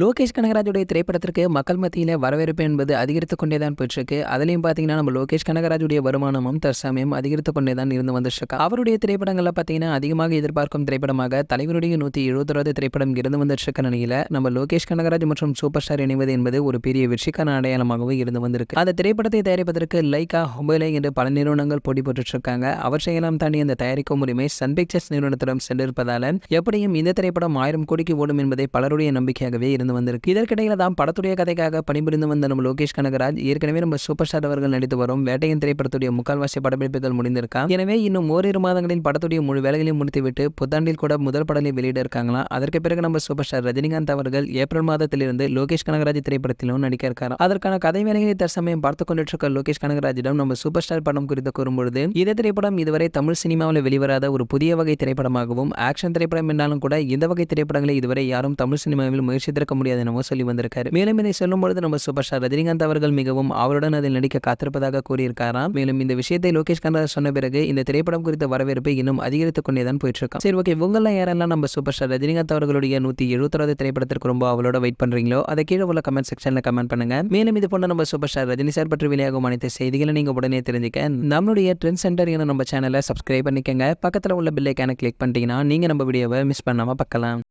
லோகேஷ் கனகராஜுடைய திரைப்படத்திற்கு மக்கள் மத்தியில் வரவேற்பு என்பது அதிகரித்து கொண்டே தான் போயிட்டுருக்கு அதுலேயும் பார்த்தீங்கன்னா நம்ம லோகேஷ் கனகராஜுடைய வருமானமும் தற்சமயம் அதிகரித்து கொண்டே தான் இருந்து வந்துட்டுருக்கு அவருடைய திரைப்படங்களில் பார்த்தீங்கன்னா அதிகமாக எதிர்பார்க்கும் திரைப்படமாக தலைவருடைய நூற்றி எழுபத்தொராது திரைப்படம் இருந்து வந்துட்டுருக்க நிலையில் நம்ம லோகேஷ் கனகராஜ் மற்றும் சூப்பர் ஸ்டார் இணைவது என்பது ஒரு பெரிய வெற்றிக்கான அடையாளமாகவும் இருந்து வந்திருக்கு அந்த திரைப்படத்தை தயாரிப்பதற்கு லைக்கா ஹொபைலே என்று பல நிறுவனங்கள் போட்டி போட்டுட்ருக்காங்க அவற்றையெல்லாம் தாண்டி அந்த தயாரிக்கும் உரிமை சன் பிக்சர்ஸ் நிறுவனத்திடம் சென்றிருப்பதால் எப்படியும் இந்த திரைப்படம் ஆயிரம் கோடிக்கு ஓடும் என்பதை பலருடைய நம்பிக்கையாகவே இருந்து வந்திருக்கு இதற்கிடையில் தான் படத்துடைய கதைக்காக பணிபுரிந்து வந்த நம்ம லோகேஷ் கனகராஜ் ஏற்கனவே நம்ம சூப்பர் ஸ்டார் அவர்கள் நடித்து வரும் வேட்டையின் திரைப்படத்துடைய முக்கால்வாசி படப்பிடிப்புகள் முடிந்திருக்கா எனவே இன்னும் ஓரிரு மாதங்களின் படத்துடைய முழு வேலைகளையும் முடித்துவிட்டு புத்தாண்டில் கூட முதல் படலை வெளியிட இருக்காங்களா அதற்கு பிறகு நம்ம சூப்பர் ஸ்டார் ரஜினிகாந்த் அவர்கள் ஏப்ரல் மாதத்திலிருந்து லோகேஷ் கனகராஜ் திரைப்படத்திலும் நடிக்க இருக்காரு அதற்கான கதை வேலைகளை தற்சமயம் பார்த்து கொண்டிருக்க லோகேஷ் கனகராஜிடம் நம்ம சூப்பர் ஸ்டார் படம் குறித்து கூறும்பொழுது இந்த திரைப்படம் இதுவரை தமிழ் சினிமாவில் வெளிவராத ஒரு புதிய வகை திரைப்படமாகவும் ஆக்ஷன் திரைப்படம் என்றாலும் கூட இந்த வகை திரைப்படங்களை இதுவரை யாரும் தமிழ் சினிமாவில் முயற்சி காத்திருக்க முடியாது எனவும் சொல்லி வந்திருக்காரு மேலும் இதை சொல்லும் பொழுது நம்ம சூப்பர் ஸ்டார் ரஜினிகாந்த் அவர்கள் மிகவும் அவருடன் அதில் நடிக்க காத்திருப்பதாக கூறியிருக்காராம் மேலும் இந்த விஷயத்தை லோகேஷ் கனராஜ் சொன்ன பிறகு இந்த திரைப்படம் குறித்த வரவேற்பு இன்னும் அதிகரித்துக் கொண்டே தான் போயிட்டு இருக்கோம் சரி ஓகே உங்களெல்லாம் யாரெல்லாம் நம்ம சூப்பர் ஸ்டார் ரஜினிகாந்த் அவர்களுடைய நூத்தி எழுபத்தாவது திரைப்படத்திற்கு ரொம்ப அவளோட வெயிட் பண்றீங்களோ அதை கீழே உள்ள கமெண்ட் செக்ஷன்ல கமெண்ட் பண்ணுங்க மேலும் இது போன்ற நம்ம சூப்பர் ஸ்டார் ரஜினி சார் பற்றி வெளியாகும் அனைத்து செய்திகளை நீங்க உடனே தெரிஞ்சுக்க நம்மளுடைய ட்ரெண்ட் சென்டர் என நம்ம சேனலை சப்ஸ்கிரைப் பண்ணிக்கங்க பக்கத்தில் உள்ள பில்லைக்கான கிளிக் பண்ணிட்டீங்கன்னா நீங்க நம்ம வீடியோவை மிஸ் பண்ணாம பார்க்கலாம்